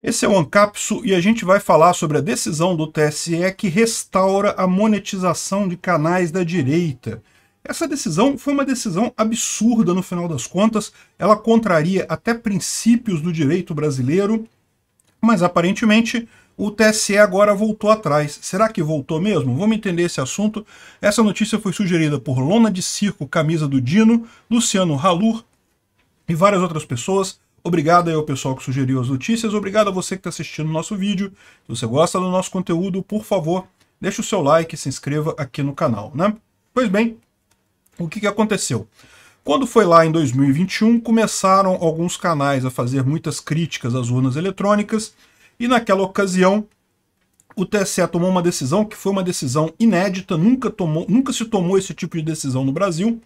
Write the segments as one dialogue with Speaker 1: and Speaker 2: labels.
Speaker 1: Esse é o Ancapsu e a gente vai falar sobre a decisão do TSE que restaura a monetização de canais da direita. Essa decisão foi uma decisão absurda no final das contas, ela contraria até princípios do direito brasileiro, mas aparentemente o TSE agora voltou atrás. Será que voltou mesmo? Vamos entender esse assunto. Essa notícia foi sugerida por Lona de Circo, camisa do Dino, Luciano Halur e várias outras pessoas. Obrigado aí ao pessoal que sugeriu as notícias, obrigado a você que está assistindo o nosso vídeo. Se você gosta do nosso conteúdo, por favor, deixe o seu like e se inscreva aqui no canal, né? Pois bem, o que, que aconteceu? Quando foi lá em 2021, começaram alguns canais a fazer muitas críticas às urnas eletrônicas e naquela ocasião o TSE tomou uma decisão que foi uma decisão inédita, nunca, tomou, nunca se tomou esse tipo de decisão no Brasil,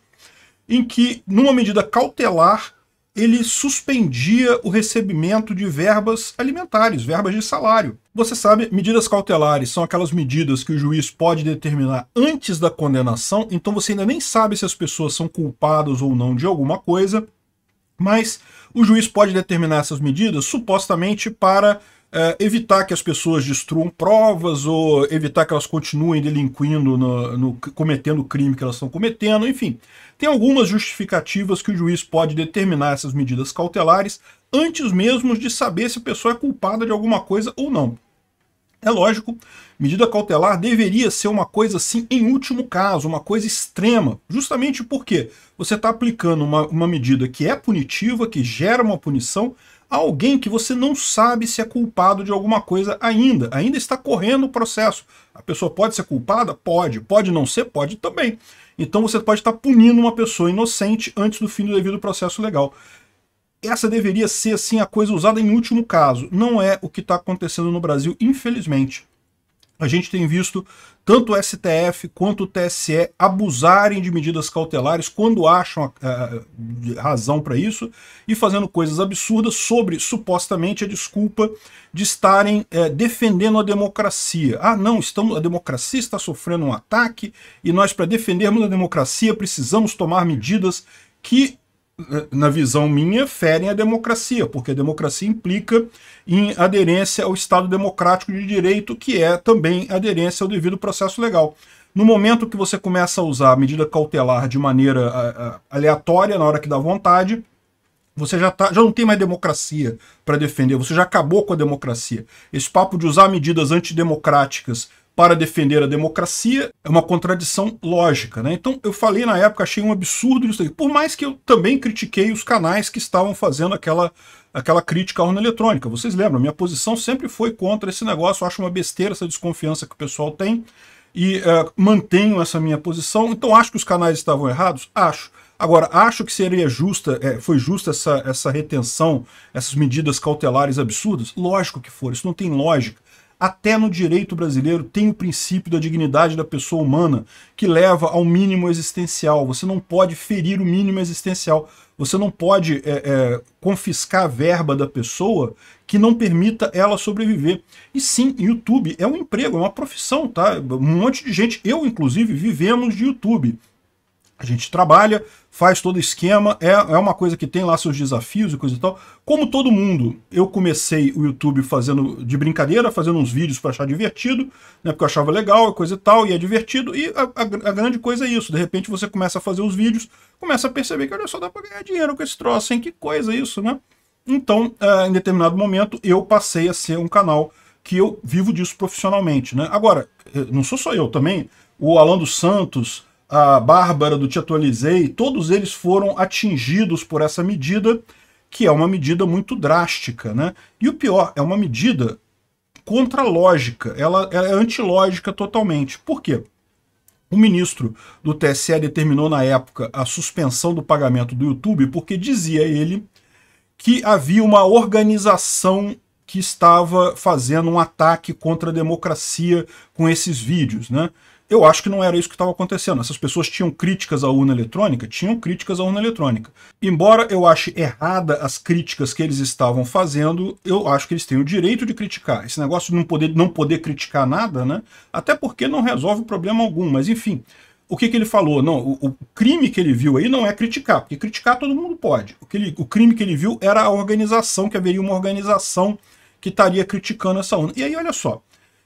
Speaker 1: em que, numa medida cautelar, ele suspendia o recebimento de verbas alimentares, verbas de salário. Você sabe, medidas cautelares são aquelas medidas que o juiz pode determinar antes da condenação, então você ainda nem sabe se as pessoas são culpadas ou não de alguma coisa, mas o juiz pode determinar essas medidas supostamente para é, evitar que as pessoas destruam provas ou evitar que elas continuem delinquindo, no, no, cometendo o crime que elas estão cometendo, enfim. Tem algumas justificativas que o juiz pode determinar essas medidas cautelares antes mesmo de saber se a pessoa é culpada de alguma coisa ou não. É lógico, medida cautelar deveria ser uma coisa assim em último caso, uma coisa extrema, justamente porque você está aplicando uma, uma medida que é punitiva, que gera uma punição, alguém que você não sabe se é culpado de alguma coisa ainda. Ainda está correndo o processo. A pessoa pode ser culpada? Pode. Pode não ser? Pode também. Então você pode estar punindo uma pessoa inocente antes do fim do devido processo legal. Essa deveria ser, assim, a coisa usada em último caso. Não é o que está acontecendo no Brasil, infelizmente a gente tem visto tanto o STF quanto o TSE abusarem de medidas cautelares quando acham a, eh, a, eh, razão para isso e fazendo coisas absurdas sobre, supostamente, a desculpa de estarem é, defendendo a democracia. Ah, não, estamos, a democracia está sofrendo um ataque e nós, para defendermos a democracia, precisamos tomar medidas que na visão minha, ferem a democracia, porque a democracia implica em aderência ao Estado democrático de direito, que é também aderência ao devido processo legal. No momento que você começa a usar a medida cautelar de maneira aleatória, na hora que dá vontade, você já, tá, já não tem mais democracia para defender, você já acabou com a democracia. Esse papo de usar medidas antidemocráticas para defender a democracia é uma contradição lógica. Né? Então eu falei na época, achei um absurdo isso aí. Por mais que eu também critiquei os canais que estavam fazendo aquela, aquela crítica à urna eletrônica. Vocês lembram, minha posição sempre foi contra esse negócio, eu acho uma besteira essa desconfiança que o pessoal tem e uh, mantenho essa minha posição. Então acho que os canais estavam errados? Acho. Agora, acho que seria justa, é, foi justa essa, essa retenção, essas medidas cautelares absurdas? Lógico que for, isso não tem lógica. Até no direito brasileiro tem o princípio da dignidade da pessoa humana, que leva ao mínimo existencial. Você não pode ferir o mínimo existencial. Você não pode é, é, confiscar a verba da pessoa que não permita ela sobreviver. E sim, YouTube é um emprego, é uma profissão, tá? Um monte de gente, eu inclusive, vivemos de YouTube. A gente trabalha, faz todo esquema, é, é uma coisa que tem lá seus desafios e coisa e tal. Como todo mundo, eu comecei o YouTube fazendo de brincadeira, fazendo uns vídeos para achar divertido, né, porque eu achava legal, coisa e tal, e é divertido, e a, a, a, grande coisa é isso, de repente você começa a fazer os vídeos, começa a perceber que olha só, dá para ganhar dinheiro com esse troço, hein, que coisa isso, né? Então, eh, em determinado momento, eu passei a ser um canal que eu vivo disso profissionalmente, né? Agora, eh, não sou só eu também, o Alan dos Santos a Bárbara do Te Atualizei, todos eles foram atingidos por essa medida, que é uma medida muito drástica. Né? E o pior, é uma medida contra a lógica, ela é antilógica totalmente. Por quê? O ministro do TSE determinou na época a suspensão do pagamento do YouTube porque dizia ele que havia uma organização que estava fazendo um ataque contra a democracia com esses vídeos, né? Eu acho que não era isso que estava acontecendo. Essas pessoas tinham críticas à urna eletrônica? Tinham críticas à urna eletrônica. Embora eu ache errada as críticas que eles estavam fazendo, eu acho que eles têm o direito de criticar. Esse negócio de não poder, não poder criticar nada, né? Até porque não resolve problema algum, mas enfim o que, que, ele falou? Não, o, o, crime que ele viu aí não é criticar, porque criticar todo mundo pode. O, ele, o crime que ele viu era a organização, que haveria uma organização que estaria criticando essa ONU. E aí, olha só,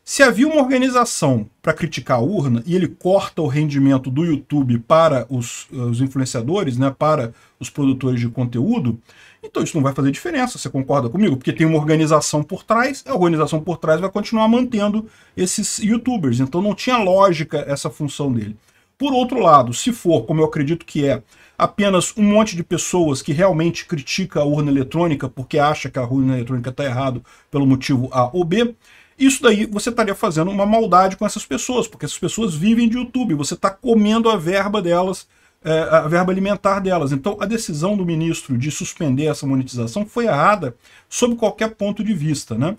Speaker 1: se havia uma organização para criticar a urna e ele corta o rendimento do YouTube para os, eh, os, influenciadores, né, para os produtores de conteúdo, então isso não vai fazer diferença, você concorda comigo? Porque tem uma organização por trás, a organização por trás vai continuar mantendo esses youtubers, então não tinha lógica essa função dele. Por outro lado, se for, como eu acredito que é, apenas um monte de pessoas que realmente critica a urna eletrônica porque acha que a urna eletrônica está errado pelo motivo A ou B, isso daí você estaria fazendo uma maldade com essas pessoas, porque essas pessoas vivem de YouTube, você está comendo a verba delas, é, a verba alimentar delas. Então a decisão do ministro de suspender essa monetização foi errada sob qualquer ponto de vista. Né?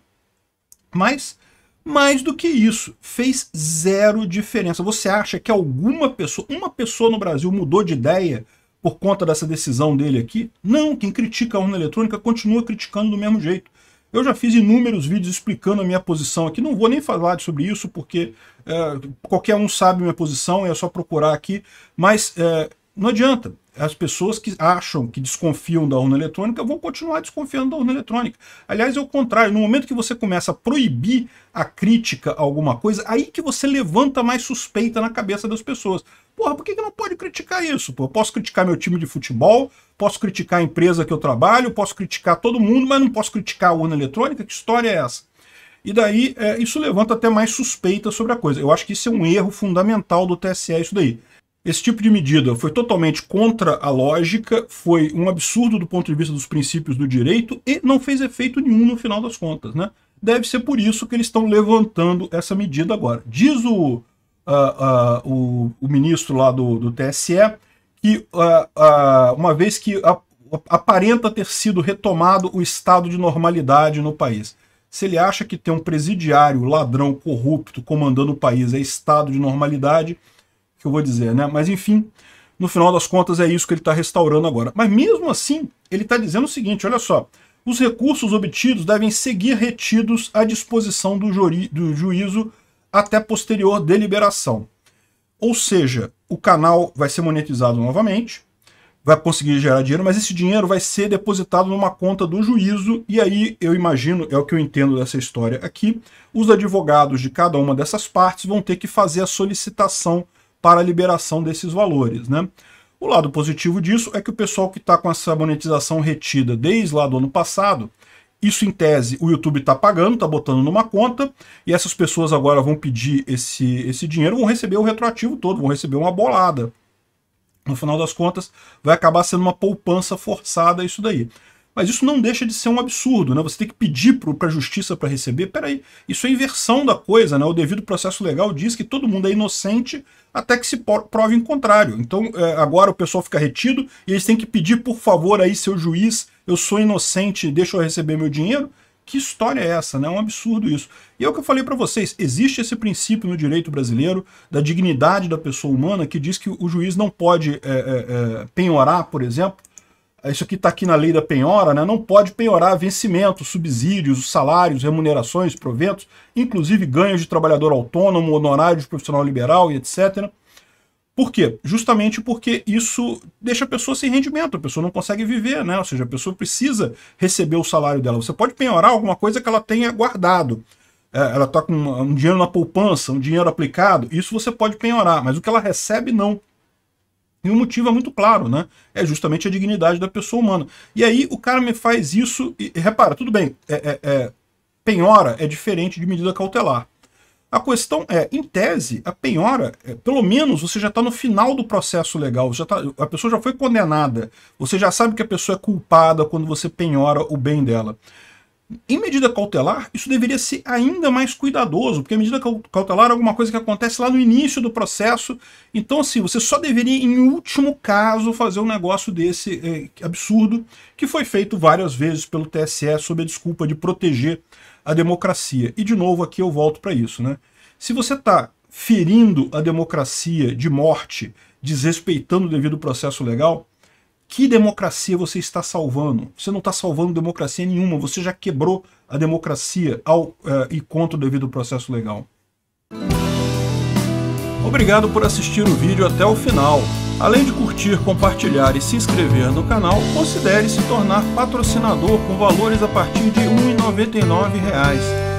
Speaker 1: Mas, mais do que isso, fez zero diferença. Você acha que alguma pessoa, uma pessoa no Brasil mudou de ideia por conta dessa decisão dele aqui? Não, quem critica a urna eletrônica continua criticando do mesmo jeito. Eu já fiz inúmeros vídeos explicando a minha posição aqui, não vou nem falar sobre isso, porque é, qualquer um sabe minha posição, é só procurar aqui, mas é, não adianta. As pessoas que acham, que desconfiam da urna eletrônica, vão continuar desconfiando da urna eletrônica. Aliás, é o contrário. No momento que você começa a proibir a crítica a alguma coisa, aí que você levanta mais suspeita na cabeça das pessoas. Porra, por que, que não pode criticar isso? Pô? Eu posso criticar meu time de futebol, posso criticar a empresa que eu trabalho, posso criticar todo mundo, mas não posso criticar a urna eletrônica? Que história é essa? E daí é, isso levanta até mais suspeita sobre a coisa. Eu acho que isso é um erro fundamental do TSE, isso daí. Esse tipo de medida foi totalmente contra a lógica, foi um absurdo do ponto de vista dos princípios do direito e não fez efeito nenhum no final das contas. Né? Deve ser por isso que eles estão levantando essa medida agora. Diz o uh, uh, o, o, ministro lá do, do TSE, que uh, uma vez que a, aparenta ter sido retomado o estado de normalidade no país. Se ele acha que ter um presidiário ladrão corrupto comandando o país é estado de normalidade, que eu vou dizer, né? Mas enfim, no final das contas é isso que ele está restaurando agora. Mas mesmo assim, ele está dizendo o seguinte, olha só, os recursos obtidos devem seguir retidos à disposição do, do juízo até posterior deliberação. Ou seja, o canal vai ser monetizado novamente, vai conseguir gerar dinheiro, mas esse dinheiro vai ser depositado numa conta do juízo, e aí eu imagino, é o que eu entendo dessa história aqui, os advogados de cada uma dessas partes vão ter que fazer a solicitação para a liberação desses valores. Né? O lado positivo disso é que o pessoal que está com essa monetização retida desde lá do ano passado isso, em tese, o YouTube está pagando, está botando numa conta, e essas pessoas agora vão pedir esse, esse dinheiro, vão receber o retroativo todo, vão receber uma bolada. No final das contas, vai acabar sendo uma poupança forçada isso daí. Mas isso não deixa de ser um absurdo, né? Você tem que pedir para a justiça para receber. Peraí, isso é inversão da coisa, né? O devido processo legal diz que todo mundo é inocente até que se prove em contrário. Então, é, agora o pessoal fica retido e eles têm que pedir, por favor, aí seu juiz eu sou inocente, deixa eu receber meu dinheiro? Que história é essa? Né? É um absurdo isso. E é o que eu falei para vocês, existe esse princípio no direito brasileiro da dignidade da pessoa humana que diz que o juiz não pode é, é, é, penhorar, por exemplo, isso aqui está aqui na lei da penhora, né? não pode penhorar vencimentos, subsídios, salários, remunerações, proventos, inclusive ganhos de trabalhador autônomo, honorários de profissional liberal e etc. Por quê? Justamente porque isso deixa a pessoa sem rendimento, a pessoa não consegue viver, né? Ou seja, a pessoa precisa receber o salário dela. Você pode penhorar alguma coisa que ela tenha guardado. É, ela está com um dinheiro na poupança, um dinheiro aplicado, isso você pode penhorar, mas o que ela recebe, não. E o motivo é muito claro, né? É justamente a dignidade da pessoa humana. E aí o cara me faz isso e, e repara, tudo bem, é, é, é, penhora é diferente de medida cautelar. A questão é, em tese, a penhora, é, pelo menos você já está no final do processo legal, já tá, a pessoa já foi condenada, você já sabe que a pessoa é culpada quando você penhora o bem dela. Em medida cautelar, isso deveria ser ainda mais cuidadoso, porque a medida cautelar é alguma coisa que acontece lá no início do processo. Então, assim, você só deveria, em último caso, fazer um negócio desse é, absurdo, que foi feito várias vezes pelo TSE sob a desculpa de proteger a democracia. E, de novo, aqui eu volto para isso. Né? Se você está ferindo a democracia de morte, desrespeitando o devido processo legal, que democracia você está salvando? Você não está salvando democracia nenhuma, você já quebrou a democracia ao é, e contra o devido processo legal. Obrigado por assistir o vídeo até o final. Além de curtir, compartilhar e se inscrever no canal, considere se tornar patrocinador com valores a partir de R$ 1,99